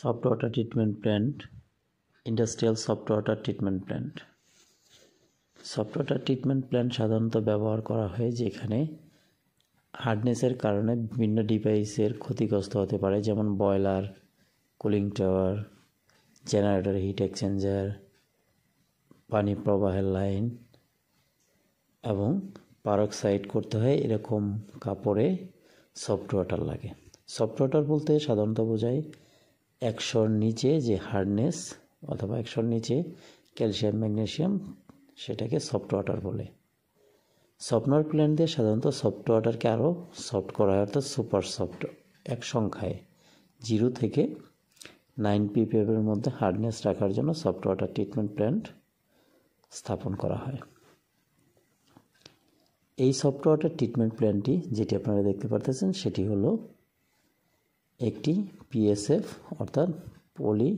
soft water treatment plant industrial soft water treatment plant soft water treatment plant সাধারণত ব্যবহার করা হয় যেখানে হার্ডনেসের কারণে বিভিন্ন ডিভাইসের ক্ষতিগ্রস্ত হতে পারে যেমন boiler cooling tower generator heat exchanger পানি প্রবাহের লাইন এবং পারক্সাইড করতে হয় এরকম কাপড়ে সফট ওয়াটার লাগে সফট ওয়াটার বলতে সাধারণত বোঝায় একশোর নিচে যে হার্ডনেস অথবা একশোর নিচে ক্যালসিয়াম ম্যাগনেসিয়াম সেটাকে সফট ওয়াটার বলে সফটওয়ার প্ল্যান্ট দিয়ে সাধারণত সফট ওয়াটারকে আরও সফট করা হয় অর্থাৎ সুপার সফট এক সংখ্যায় জিরো থেকে নাইন পিপিএফের মধ্যে হার্ডনেস রাখার জন্য সফট ওয়াটার ট্রিটমেন্ট প্ল্যান্ট স্থাপন করা হয় এই সফট ওয়াটার ট্রিটমেন্ট প্ল্যানটি যেটি আপনারা দেখতে পারতেছেন সেটি হলো একটি পিএসএফ অর্থাৎ পলি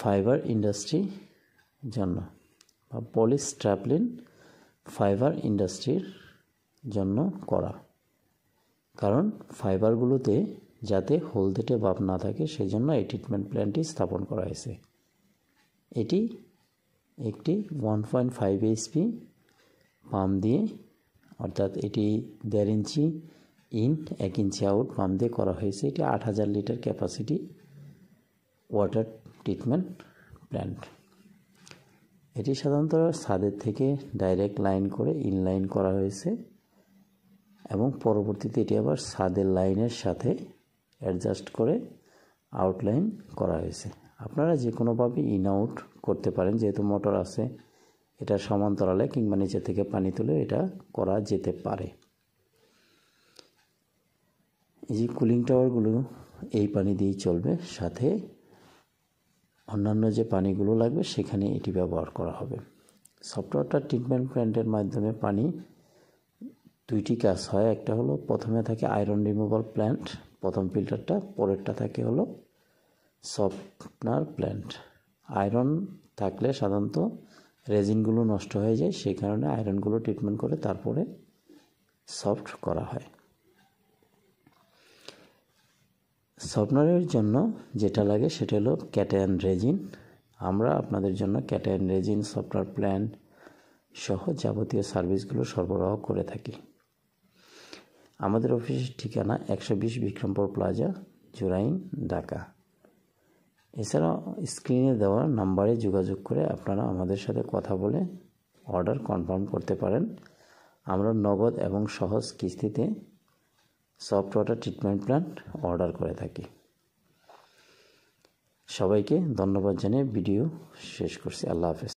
ফাইবার ইন্ডাস্ট্রি জন্য বা পলি স্ট্র্যাপলিন ফাইবার ইন্ডাস্ট্রির জন্য করা কারণ ফাইবারগুলোতে যাতে হলদেটে ভাব না থাকে সেজন্য এই ট্রিটমেন্ট প্ল্যানটি স্থাপন করা হয়েছে এটি একটি one point five HP pump দিয়ে অর্থাৎ এটি দেড় ইঞ্চি ইন এক ইঞ্চি আউট পাম্প দিয়ে করা হয়েছে এটি আট হাজার litre capacity water treatment plant এটি সাধারণত ছাদের থেকে ডাইরেক্ট লাইন করে ইনলাইন করা হয়েছে এবং পরবর্তীতে এটি আবার ছাদের লাইনের সাথে অ্যাডজাস্ট করে আউটলাইন করা হয়েছে আপনারা যে কোনোভাবে ইন আউট করতে পারেন যেহেতু মোটর আছে এটা সমান্তরালে কিংবা নিচে থেকে পানি তুলে এটা করা যেতে পারে এই যে কুলিং টাওয়ারগুলো এই পানি দিয়েই চলবে সাথে অন্যান্য যে পানিগুলো লাগবে সেখানে এটি ব্যবহার করা হবে সফটওয়্যারটা ট্রিটমেন্ট প্ল্যান্টের মাধ্যমে পানি দুইটি কাজ হয় একটা হলো প্রথমে থাকে আয়রন রিমুভাল প্ল্যান্ট প্রথম ফিল্টারটা পরেরটা থাকে হলো সফটনার প্ল্যান্ট আয়রন থাকলে সাধারণত রেজিনগুলো নষ্ট হয়ে যায় সেই কারণে আয়রনগুলো ট্রিটমেন্ট করে তারপরে সফট করা হয় সফটওয়্যারের জন্য যেটা লাগে সেটা হলো ক্যাটায়ন রেজিন আমরা আপনাদের জন্য ক্যাটায়ন রেজিন সফটওয়্যার প্ল্যান সহ যাবতীয় সার্ভিসগুলো সরবরাহ করে থাকি আমাদের অফিসের ঠিকানা একশো বিশ বিক্রমপুর প্লাজা জুরাইন ঢাকা এছাড়াও স্ক্রিনে দেওয়া নাম্বারে যোগাযোগ করে আপনারা আমাদের সাথে কথা বলে অর্ডার কনফার্ম করতে পারেন আমরা নগদ এবং সহজ কিস্তিতে soft water treatment plant order করে থাকি সবাইকে ধন্যবাদ জানিয়ে ভিডিও শেষ করছি আল্লাহ হাফেজ